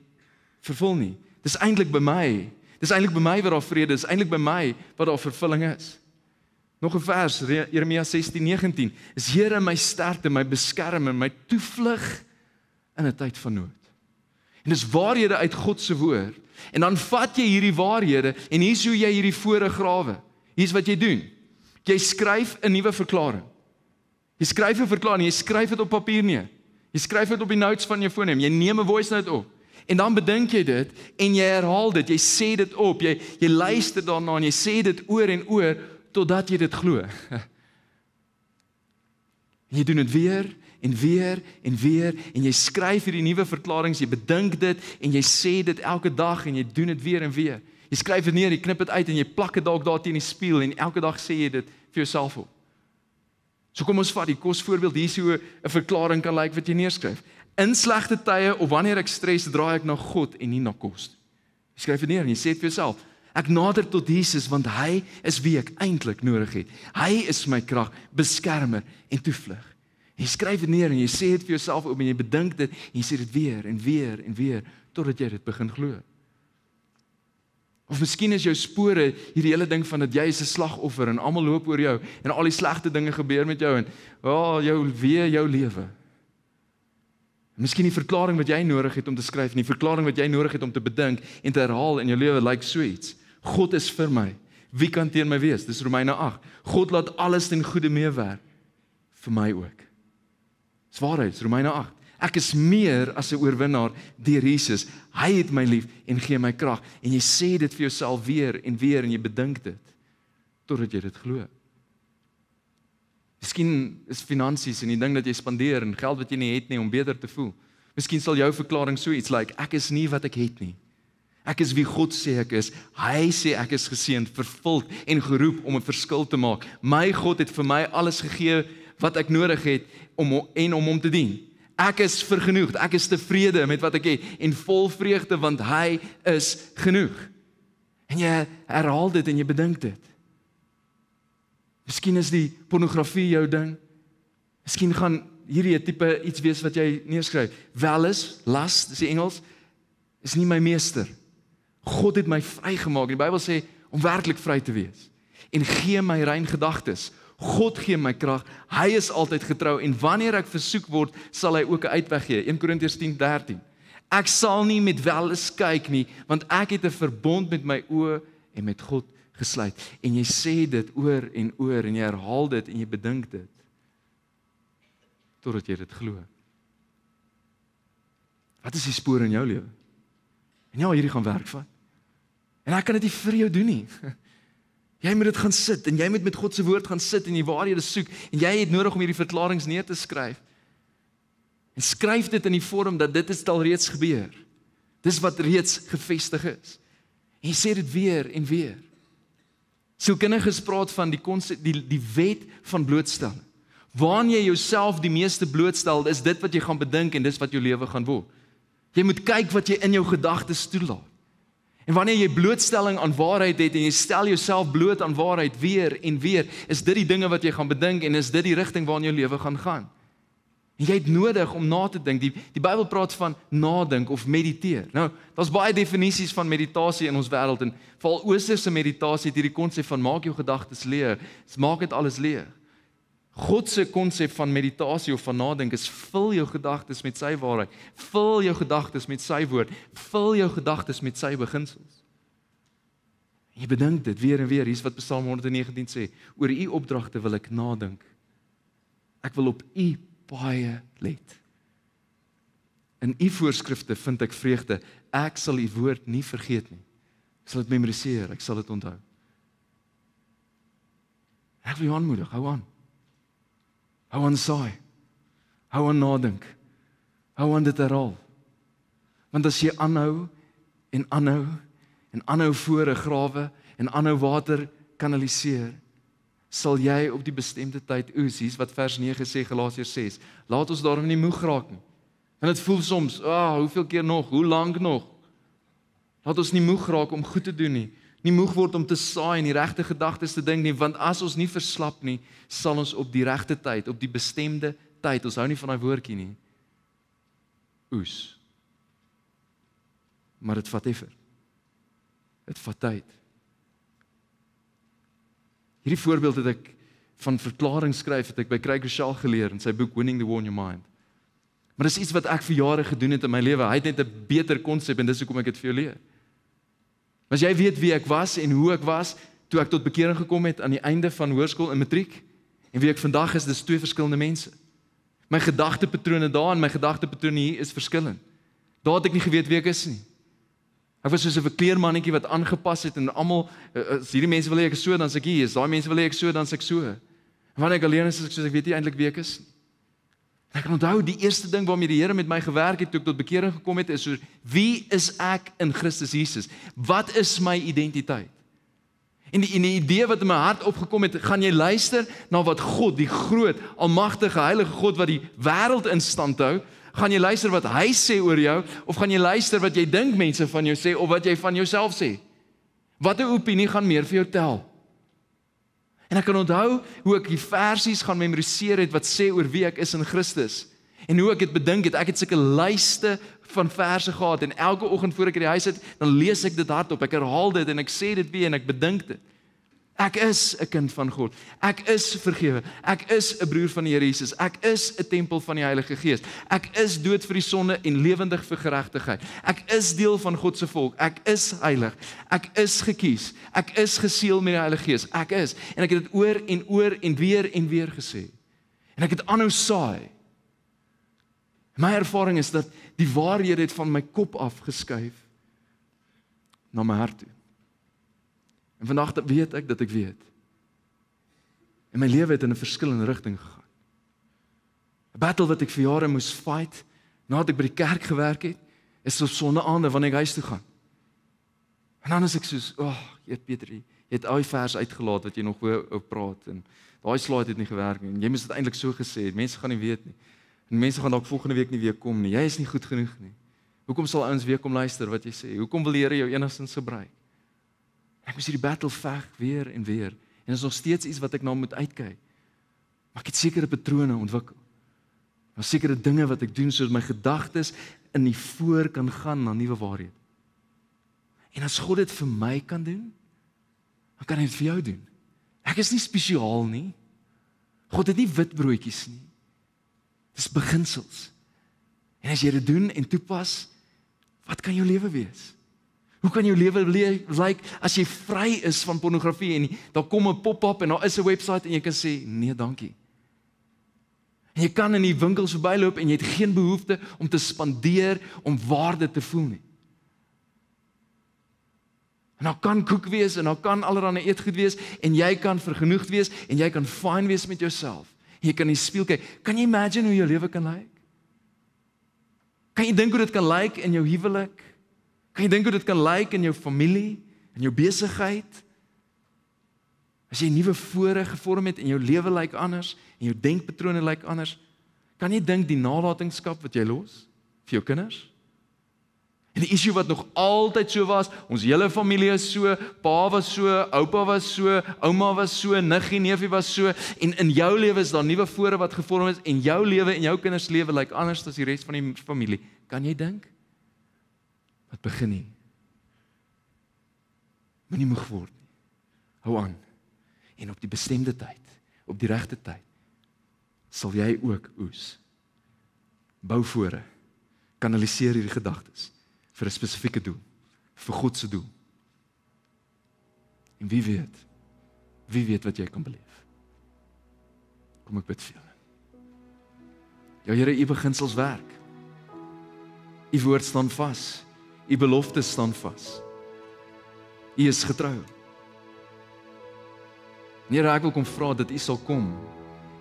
[SPEAKER 1] vervul nie. Dis eintlik by my. Dis eintlik by my wat daar vrede is. Eintlik by my wat daar vervulling is. Nog 'n vers, Jeremia 16:19. Is Here my sterkte, my beskerming, my toevlug in 'n tyd van nood. En dis waarhede uit God se woord En dan vat jy hierdie waarhede en hier's hoe jy hierdie voore grawe. Hier's wat jy doen. Jy skryf 'n nuwe verklaring. Jy skryf 'n verklaring, jy skryf dit op papier neer. Jy skryf dit op die notes van jou foon neem. Jy neem 'n voice note op. En dan bedink jy dit en jy herhaal dit. Jy sê dit op. Jy jy luister daarna en jy sê dit oor en oor totdat jy dit glo. Jy doen dit weer en weer en weer en jy skryf hierdie nuwe verklaringe, jy bedink dit en jy sê dit elke dag en jy doen dit weer en weer. Jy skryf dit neer, jy knip dit uit en jy plak dit dalk daar teen die spieël en elke dag sê jy dit vir jouself op. So kom ons vat die kos voorbeeld hier so 'n verklaring kan lyk wat jy neerskryf. In slegte tye of wanneer ek stres, draai ek na God en nie na kos nie. Jy skryf dit neer en jy sê dit vir jouself. Ek nader tot Jesus want hy is wie ek eintlik nodig het. Hy is my krag, beskermer en toevlug. Jy skryf dit neer en jy sê dit vir jouself om en jy bedink dit en jy sê dit weer en weer en weer totdat jy dit begin glo. Of miskien is jou spore hierdie hele ding van dat jy is 'n slagoffer en almal loop oor jou en al die slegte dinge gebeur met jou en ja, oh, jou wee jou lewe. Miskien die verklaring wat jy nodig het om te skryf, die verklaring wat jy nodig het om te bedink en te herhaal in jou lewe lyk like sweet. God is vir my. Wie kan teen my wees? Dis Romeine 8. God laat alles ten goeie meewerk vir my ook. Dis waarheid, Romeine 8. Ek is meer as 'n oorwinnaar deur Jesus. Hy het my lief en gee my krag. En jy sê dit vir jouself weer en weer en jy bedink dit totdat jy dit glo. Miskien is finansies en die ding dat jy spandeer en geld wat jy nie het nie om beter te voel. Miskien sal jou verklaring so iets lyk: like, Ek is nie wat ek het nie. Ek is wie God sê ek is. Hy sê ek is geseënd, vervuld en geroep om 'n verskil te maak. My God het vir my alles gegee wat ek nodig het om en om hom te dien. Ek is vergenoeg. Ek is tevrede met wat ek het en vol vreugde want hy is genoeg. En jy herhaal dit en jy bedink dit. Miskien is die pornografie jou ding. Miskien gaan hierdie 'n tipe iets wees wat jy neerskryf. Wel is las, dis die Engels, is nie my meester. God het my vrygemaak. Die Bybel sê om werklik vry te wees en gee my rein gedagtes God gee my krag. Hy is altyd getrou en wanneer ek versoek word, sal hy ook 'n uitweg gee. 1 Korintiërs 10:13. Ek sal nie met welles kyk nie, want ek het 'n verbond met my oë en met God gesluit. En jy sê dit oor en oor en jy herhaal dit en jy bedink dit totdat jy dit glo. Wat is die spore in jou lewe? En ja, hierdie gaan werk van. En ek kan dit nie vir jou doen nie. Jy moet dit gaan sit en jy moet met God se woord gaan sit en die waarhede soek en jy het nodig om hierdie verklaringe neer te skryf. En skryf dit in die vorm dat dit al reeds gebeur. Dis wat reeds gevestig is. En jy sê dit weer en weer. Sielkundiges praat van die konsep die die wet van blootstelling. Waar jy jouself die meeste blootstel, is dit wat jy gaan bedink en dis wat jou lewe gaan word. Jy moet kyk wat jy in jou gedagtes toelaat. En wanneer jy blootstelling aan waarheid het en jy stel jouself bloot aan waarheid weer en weer, is dit die dinge wat jy gaan bedink en is dit die rigting waarna jou lewe gaan gaan. En jy het nodig om na te dink. Die die Bybel praat van nadink of mediteer. Nou, daar's baie definisies van meditasie in ons wêreld en veral Oosterse meditasie het hierdie konsep van maak jou gedagtes leeg, maak dit alles leeg. God se konsep van meditasie of van nadink is vul jou gedagtes met sy waarheid. Vul jou gedagtes met sy woord. Vul jou gedagtes met sy beginsels. Jy bedink dit weer en weer. Hier's wat Psalm 119 sê: Oor u opdragte wil ek nadink. Ek wil op u baie let. In u voorskrifte vind ek vreugde. Ek sal u woord nie vergeet nie. Ek sal dit memoriseer, ek sal dit onthou. Ek wil jou aanmoedig, hou aan. On. Hou aan saai. Hou aan nadink. Hou aan dit herhaal. Want as jy aanhou en aanhou en aanhou voor 'n grawe en aanhou water kanaliseer, sal jy op die bestemde tyd oes. Hier's wat vers 9 sê Galasiërs 6. Laat ons daarom nie moeg raak nie. Want dit voel soms, "Ag, oh, hoeveel keer nog? Hoe lank nog?" Laat ons nie moeg raak om goed te doen nie nie moeg word om te saai en die regte gedagtes te dink nie, want as ons nie verslap nie, sal ons op die regte tyd, op die bestemde tyd, ons hou nie van daai woordjie nie. Oes. Maar dit vat effer. Dit vat tyd. Hierdie voorbeeld het ek van verklaring skryf het ek by Craig Rochelle geleer in sy boek Winning the War in Your Mind. Maar dis iets wat ek vir jare gedoen het in my lewe. Hy het net 'n beter konsep en dis hoekom ek dit vir jou leer. As jy weet wie ek was en hoe ek was toe ek tot bekering gekom het aan die einde van hoërskool en matriek en wie ek vandag is, dis twee verskillende mense. My gedagtepatrone daar en my gedagtepatrone hier is verskillend. Daar het ek nie geweet wie ek is nie. Ek was soos 'n verkleermannetjie wat aangepas het en almal eh, eh, as hierdie mense wil hê ek is so dan as ek hier is, daai mense wil hê ek so dan as ek so. Wanneer ek alleen is, is ek soos ek weet nie eintlik wie ek is nie. Ek onthou die eerste ding waarmee die Here met my gewerk het toe ek tot bekering gekom het is so wie is ek in Christus Jesus? Wat is my identiteit? En die en die idee wat in my hart opgekom het, gaan jy luister na wat God, die groot, almagtige, heilige God wat die wêreld in stand hou, gaan jy luister wat hy sê oor jou of gaan jy luister wat jy dink mense van jou sê of wat jy van jouself sê? Watter opinie gaan meer vir jou tel? En ek kan onthou hoe ek die versies gaan memoriseer het wat sê oor wie ek is in Christus. En hoe ek dit bedink het, ek het sulke lyste van verse gehad en elke oggend voor ek in die huis sit, dan lees ek dit hardop. Ek herhaal dit en ek sê dit weer en ek bedink dit. Ek is 'n kind van God. Ek is vergewe. Ek is 'n broer van die Here Jesus. Ek is 'n tempel van die Heilige Gees. Ek is dood vir die sonde en lewendig vir geregtigheid. Ek is deel van God se volk. Ek is heilig. Ek is gekies. Ek is geseël met die Heilige Gees. Ek is. En ek het dit oor en oor en weer en weer gesê. En ek het aanhou saai. My ervaring is dat die waarhede het van my kop af geskuif na my hart. Toe. En vandag weet ek dat ek weet. En my lewe het in 'n verskillende rigting gegaan. 'n Battle wat ek vir jare moes fight nadat ek by die kerk gewerk het, is op sonnaande wanneer ek huis toe gaan. En dan is ek soos, "Ag, oh, Jeet Petrie, jy het daai vers uitgelaat wat jy nog oor, oor praat en daai slide het nie gewerk nie. Jy moes dit eintlik so gesê het. Mense gaan nie weet nie. En mense gaan dalk volgende week nie weer kom nie. Jy is nie goed genoeg nie. Hoekom sal ouens weer kom luister wat jy sê? Hoekom wil die Here jou enigstens gebruik? Ek moet hierdie battle veg weer en weer en dit is nog steeds iets wat ek na nou moet uitkyk. Maar ek het sekere patrone ontwikkel. Maar er sekere dinge wat ek doen soos my gedagtes in die voor kan gaan na nuwe waarheid. En as God dit vir my kan doen, dan kan hy dit vir jou doen. Ek is nie spesiaal nie. God het nie witbroodjies nie. Dis beginsels. En as jy dit doen en toepas, wat kan jou lewe wees? Hoe kan jou lewe lyk as jy vry is van pornografie en daar kom 'n pop-up en daar is 'n webwerf en jy kan sê nee, dankie. En jy kan in die winkels verbyloop en jy het geen behoefte om te spandeer om waarde te voel nie. En daar kan koek wees en daar kan allerlei eetgoed wees en jy kan vergenoegd wees en jy kan fine wees met jouself. Jy kan in die spieël kyk. Kan jy imagine hoe jou lewe kan lyk? Kan jy dink hoe dit kan lyk in jou huwelik? Kan jy dink hoe dit kan lyk like in jou familie, in jou besigheid? As jy 'n nuwe voorreg gevorm het en jou lewe lyk like anders en jou denkpatrone lyk like anders, kan jy dink die nalatenskap wat jy los vir jou kinders? En die issue wat nog altyd so was, ons hele familie is so, pa was so, oupa was so, ouma was so, niggie, neefie was so en in jou lewe is daar nuwe fore wat gevorm is en jou lewe en jou kinders lewe lyk like anders as die res van die familie. Kan jy dink? wat begin nie. Moenie moeg word nie. Hou aan. En op die bestemde tyd, op die regte tyd, sal jy ook oes. Bou voor. Kanaliseer hierdie gedagtes vir 'n spesifieke doel, vir God se doel. En wie weet? Wie weet wat jy kan beleef? Kom ek bid vir jou. Ja Here, u beginsels werk. U woord staan vas. U belofte staan vas. U is getrou. Here, ek wil kom vra dat U sal kom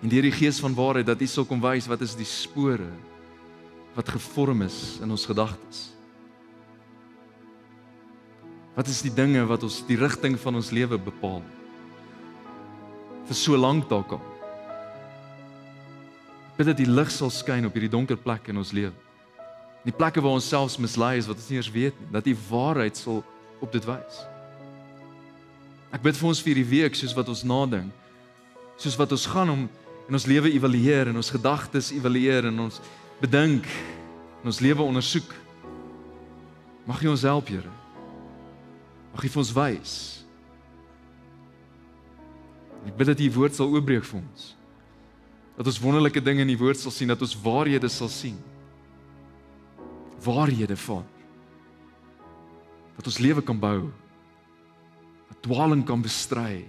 [SPEAKER 1] en deur die Gees van waarheid dat U sal kom wys wat is die spore wat gevorm is in ons gedagtes. Wat is die dinge wat ons die rigting van ons lewe bepaal? Vir so lank dalk al. Bid dat die lig sal skyn op hierdie donker plek in ons lewe. Die plekke waar ons selfs mislei is wat ons nie eers weet nie, dat U waarheid sal op dit wys. Ek bid vir ons vir hierdie week soos wat ons nadink, soos wat ons gaan om en ons lewe evalueer en ons gedagtes evalueer en ons bedink en ons lewe ondersoek. Mag U ons help, Here. Mag U vir ons wys. Ek bid dat U woord sal oopbreek vir ons. Dat ons wonderlike dinge in U woord sal sien, dat ons waarhede sal sien waarhede van dat ons lewe kan bou wat dwaaling kan bestry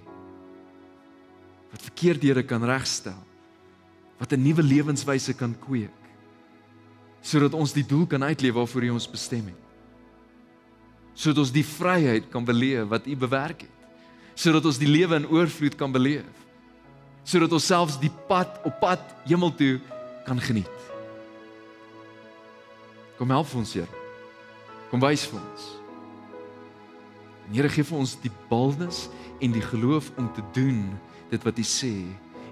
[SPEAKER 1] wat verkeerde dinge kan regstel wat 'n nuwe lewenswyse kan kweek sodat ons die doel kan uitleef waarvoor U ons bestem het sodat ons die vryheid kan beleef wat U bewerk het sodat ons die lewe in oorvloed kan beleef sodat ons selfs die pad op pad hemel toe kan geniet Kom help vir ons, Here. Kom wys vir ons. En Here gee vir ons die boldness en die geloof om te doen dit wat U sê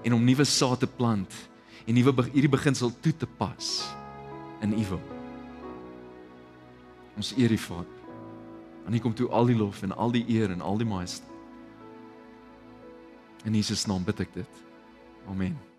[SPEAKER 1] en om nuwe saad te plant en nuwe hierdie beginsel toe te pas in U wil. Ons eer U, Vader. Aan U kom toe al die lof en al die eer en al die majesteit. In Jesus naam bid ek dit. Amen.